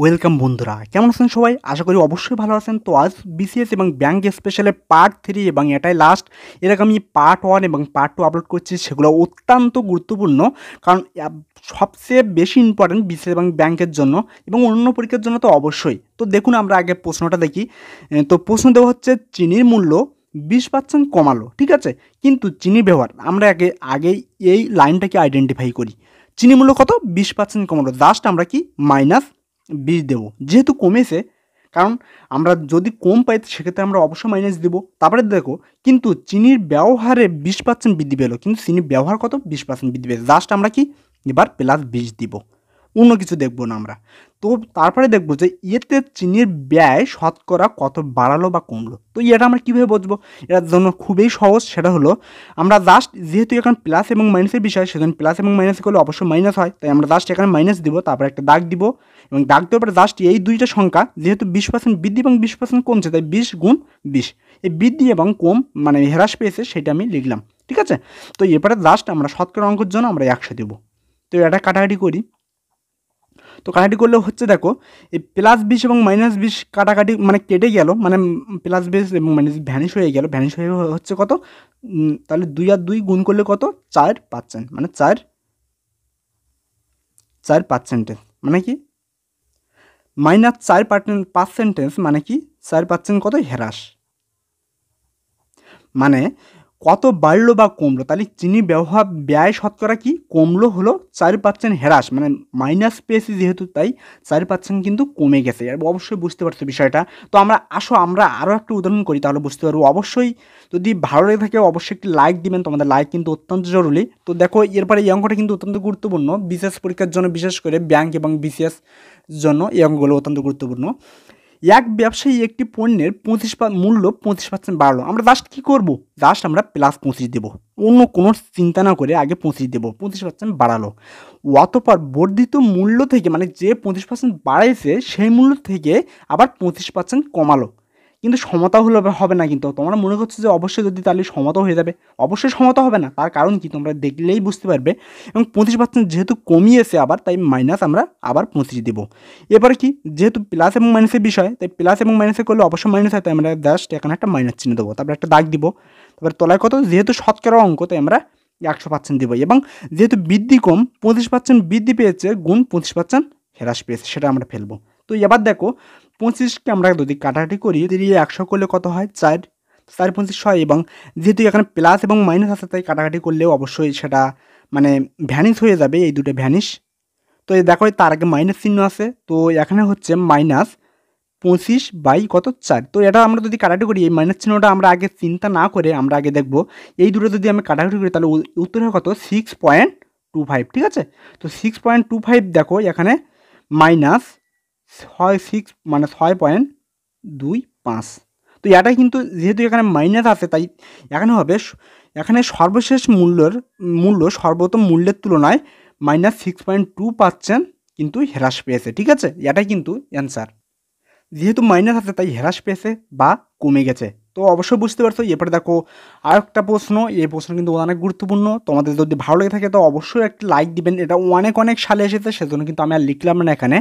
welcome বন্ধুরা কেমন আছেন সবাই আশা করি অবশ্যই ভালো আছেন তো আজ বিসিএস এবং ব্যাঙ্ক স্পেশালের পার্ট থ্রি এবং এটাই লাস্ট এরকম আমি পার্ট ওয়ান এবং পার্ট টু আপলোড করছি সেগুলো অত্যন্ত গুরুত্বপূর্ণ কারণ সবচেয়ে বেশি ইম্পর্ট্যান্ট বিসিএস এবং ব্যাংকের জন্য এবং অন্য পরীক্ষার জন্য তো অবশ্যই তো দেখুন আমরা আগে প্রশ্নটা দেখি তো প্রশ্ন দেওয়া হচ্ছে চিনির মূল্য বিশ পার্সেন্ট কমালো ঠিক আছে কিন্তু চিনির ব্যবহার আমরা আগে আগেই এই লাইনটাকে আইডেন্টিফাই করি চিনি মূল্য কত বিশ পার্সেন্ট কমালো জাস্ট আমরা কি মাইনাস বিষ দেবো যেহেতু কমেছে কারণ আমরা যদি কম পাই সেক্ষেত্রে আমরা অবশ্যই মাইনাস দেবো তারপরে দেখো কিন্তু চিনির ব্যবহারে বিশ পার্সেন্ট বৃদ্ধি পেলো কিন্তু চিনির ব্যবহার কত বিশ পার্সেন্ট বৃদ্ধি পেয়েছে জাস্ট আমরা কি এবার প্লাস বিষ দিব অন্য কিছু দেখব না আমরা তো তারপরে দেখব যে ইয়েতে চিনির ব্যয় শতকরা কত বাড়ালো বা কমলো তো এটা আমরা কীভাবে বুঝবো এটার জন্য খুবই সহজ সেটা হলো আমরা জাস্ট যেহেতু এখন প্লাস এবং মাইনাসের বিষয় সেখানে প্লাস এবং মাইনাস করলে অবশ্যই মাইনাস হয় তাই আমরা জাস্ট এখানে মাইনাস দিব তারপরে একটা দাগ দিব এবং দাগ দেওয়ার পরে জাস্ট এই দুইটা সংখ্যা যেহেতু বিশ পার্সেন্ট বৃদ্ধি এবং বিশ পার্সেন্ট কমছে তাই বিশ গুণ বিশ এই বৃদ্ধি এবং কম মানে হ্রাস পেয়েছে সেটা আমি লিখলাম ঠিক আছে তো এরপরে লাস্ট আমরা শতকরা অঙ্কের জন্য আমরা একশো দেবো তো এটা কাটাকাটি করি তো কাটাকাটি করলে হচ্ছে দেখো এই প্লাস বিশ এবং মাইনাস বিশ কাটাকাটি মানে কেটে গেল মানে প্লাস বিশ এবং মাইনাস ভ্যানিশ হয়ে গেল ভ্যানিশ হয়ে হচ্ছে কত তাহলে দুই আর দুই গুণ করলে কত চার পার্সেন্ট মানে চার চার পার্সেন্টেজ মানে কি মাইনাস চার পার্সেন্টেজ মানে কি চার পার্সেন্ট কত হ্রাস মানে কত বাড়লো বা কমলো তাহলে চিনি ব্যবহার ব্যয় শতকরা কি কমলো হলো চার পার্সেন্ট হ্রাস মানে মাইনাস পেয়েছি যেহেতু তাই চার পার্সেন্ট কিন্তু কমে গেছে আর অবশ্যই বুঝতে পারছো বিষয়টা তো আমরা আসো আমরা আরও একটা উদাহরণ করি তাহলে বুঝতে পারবো অবশ্যই যদি ভালো লেগে থাকে অবশ্যই একটি লাইক দিবেন তোমাদের লাইক কিন্তু অত্যন্ত জরুরি তো দেখো এরপরে এই অঙ্কটা কিন্তু অত্যন্ত গুরুত্বপূর্ণ বিশেষ পরীক্ষার জন্য বিশেষ করে ব্যাংক এবং বিশেষ জন্য এই অঙ্কগুলো অত্যন্ত গুরুত্বপূর্ণ এক ব্যবসায়ী একটি পণ্যের পঁচিশ মূল্য পঁচিশ পার্সেন্ট বাড়লো আমরা জাস্ট কী করব জাস্ট আমরা প্লাস পঁচিশ দেবো অন্য কোনো চিন্তা না করে আগে পঁচিশ দেবো পঁচিশ পার্সেন্ট বাড়ালো অতপর বর্ধিত মূল্য থেকে মানে যে পঁচিশ পার্সেন্ট বাড়াইছে সেই মূল্য থেকে আবার পঁচিশ পার্সেন্ট কমালো কিন্তু সমতা হলে হবে না কিন্তু তোমরা মনে করছো যে অবশ্যই যদি তাহলে সমতা হয়ে যাবে অবশ্যই সমতা হবে না তার কারণ কি তোমরা দেখলেই বুঝতে পারবে এবং পঁচিশ পার্সেন্ট যেহেতু কমিয়েছে আবার তাই মাইনাস আমরা আবার পঁচিশ দেবো এবার কি যেহেতু প্লাস এবং মাইনাসের বিষয় তাই প্লাস এবং মাইনাসে করলে অবশ্যই মাইনাস হয় তাই আমরা জাস্ট এখানে একটা মাইনাস চিনে দেবো তারপরে একটা দাগ দিব তারপরে তলায় কত যেহেতু শতকরা অঙ্ক তাই আমরা একশো পার্সেন্ট দেবো এবং যেহেতু বৃদ্ধি কম পঁচিশ পার্সেন্ট বৃদ্ধি পেয়েছে গুণ পঁচিশ পার্সেন্ট হ্রাস পেয়েছে সেটা আমরা ফেলবো তো এবার দেখো পঁচিশকে আমরা যদি কাটাকাটি করি যদি একশো করলে কত হয় চার চার পঁচিশ ছয় এবং যেহেতু এখানে প্লাস এবং মাইনাস আছে তাই কাটাকাটি করলেও অবশ্যই সেটা মানে ভ্যানিশ হয়ে যাবে এই দুটো ভ্যানিশ তো এই দেখো তার আগে মাইনাস চিহ্ন আছে তো এখানে হচ্ছে মাইনাস পঁচিশ বাই কত চার তো এটা আমরা যদি কাটাকাটি করি এই মাইনাস চিহ্নটা আমরা আগে চিন্তা না করে আমরা আগে দেখব এই দুটো যদি আমি কাটাকাটি করি তাহলে উত্তর হয় কত সিক্স পয়েন্ট টু ফাইভ ঠিক আছে তো সিক্স পয়েন্ট টু ফাইভ দেখো এখানে মাইনাস ছয় সিক্স মানে ছয় পয়েন্ট দুই পাঁচ তো এটা কিন্তু যেহেতু এখানে মাইনাস আছে তাই এখানে হবে এখানে সর্বশেষ মূল্যের মূল্য সর্বোত্তম মূল্যের তুলনায় মাইনাস সিক্স পয়েন্ট টু পাচ্ছেন কিন্তু হ্রাস পেয়েছে ঠিক আছে এটাই কিন্তু অ্যান্সার যেহেতু মাইনাস আছে তাই হ্রাস পেয়েছে বা কমে গেছে তো অবশ্যই বুঝতে পারছো এরপরে দেখো আর একটা প্রশ্ন এই প্রশ্ন কিন্তু অনেক গুরুত্বপূর্ণ তোমাদের যদি ভালো লেগে থাকে তো অবশ্যই একটা লাইক দিবেন এটা অনেক অনেক সালে এসেছে সেজন্য কিন্তু আমি আর লিখলাম না এখানে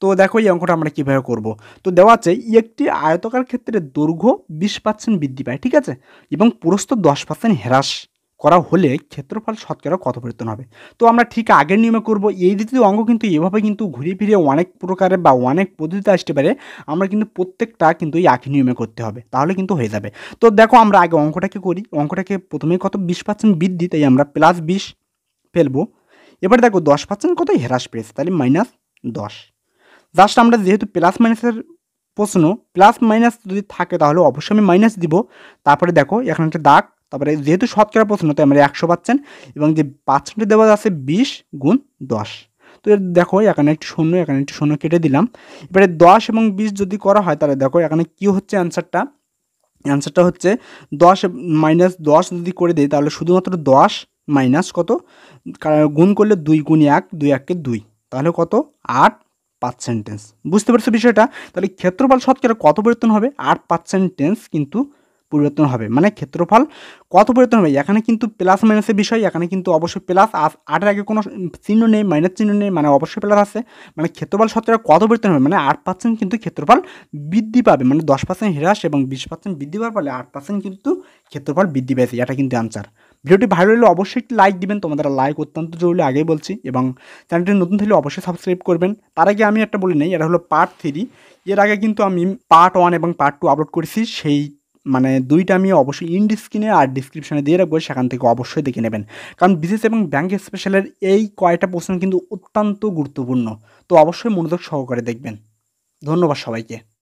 তো দেখো এই অঙ্কটা আমরা কীভাবে করব তো দেওয়া আছে একটি আয়তকার ক্ষেত্রে দৈর্ঘ্য বিশ পার্সেন্ট বৃদ্ধি পায় ঠিক আছে এবং পুরস্ত দশ পার্সেন্ট হ্রাস করা হলে ক্ষেত্রফল শতকরা কত পরিবর্তন হবে তো আমরা ঠিক আগের নিয়মে করব এই দ্বিতীয় অঙ্ক কিন্তু এভাবে কিন্তু ঘুরিয়ে ফিরিয়ে অনেক প্রকারে বা অনেক পদ্ধতিতে আসতে পারে আমরা কিন্তু প্রত্যেকটা কিন্তু এই একই নিয়মে করতে হবে তাহলে কিন্তু হয়ে যাবে তো দেখো আমরা আগে অঙ্কটাকে করি অঙ্কটাকে প্রথমে কত বিশ পার্সেন্ট বৃদ্ধি তাই আমরা প্লাস বিশ ফেলবো এবার দেখো দশ পার্সেন্ট কত হ্রাস পেয়েছে তাহলে মাইনাস দশ জাস্ট আমরা যেহেতু প্লাস মাইনাসের প্রশ্ন প্লাস মাইনাস যদি থাকে তাহলে অবশ্যই আমি মাইনাস দিব তারপরে দেখো এখানে একটা দাগ তারপরে যেহেতু শতকরা প্রশ্ন তাই আমরা একশো পাচ্ছেন এবং যে পার্সেন্টে দেওয়া আছে বিশ গুণ দশ তো দেখো এখানে একটি শূন্য এখানে একটি শূন্য কেটে দিলাম এবারে দশ এবং বিশ যদি করা হয় তাহলে দেখো এখানে কি হচ্ছে অ্যান্সারটা অ্যান্সারটা হচ্ছে দশ মাইনাস দশ যদি করে দেয় তাহলে শুধুমাত্র দশ মাইনাস কত গুণ করলে দুই গুণ এক দুই এককে দুই তাহলে কত আট পার্সেন্টেন্স বুঝতে পারছো বিষয়টা তাহলে ক্ষেত্রপাল শতকরা কত পরিবর্তন হবে আট পার্সেন্টেন্স কিন্তু পরিবর্তন হবে মানে ক্ষেত্রফল কত পরিবর্তন হবে এখানে কিন্তু প্লাস মাইনাসের বিষয় এখানে কিন্তু অবশ্যই প্লাস আটের আগে কোনো চিহ্ন নেই মাইনাস চিহ্ন নেই মানে অবশ্যই প্লাস আছে মানে ক্ষেত্রফল সত্ত্বেও কত পরিবর্তন হবে মানে আট পার্সেন্ট কিন্তু ক্ষেত্রফল বৃদ্ধি পাবে মানে দশ পার্সেন্ট হ্রাস এবং বিশ পার্সেন্ট বৃদ্ধি পাওয়ার ফলে আট পার্সেন্ট কিন্তু ক্ষেত্রফল বৃদ্ধি পেয়েছে এটা কিন্তু আনসার ভিডিওটি ভালো হলে অবশ্যই একটি লাইক দিবেন তোমাদের লাইক অত্যন্ত জরুরি আগেই বলছি এবং চ্যানেলটি নতুন থাকলে অবশ্যই সাবস্ক্রাইব করবেন তার আগে আমি একটা বলি নেই এটা হলো পার্ট থ্রি এর আগে কিন্তু আমি পার্ট ওয়ান এবং পার্ট টু আপলোড করেছি সেই মানে দুইটা আমি অবশ্যই ইন স্ক্রিনে আর ডিসক্রিপশানে দিয়ে রাখবো সেখান থেকে অবশ্যই দেখে নেবেন কারণ বিজনেস এবং ব্যাংক স্পেশালের এই কয়টা প্রশ্ন কিন্তু অত্যন্ত গুরুত্বপূর্ণ তো অবশ্যই মনোযোগ সহকারে দেখবেন ধন্যবাদ সবাইকে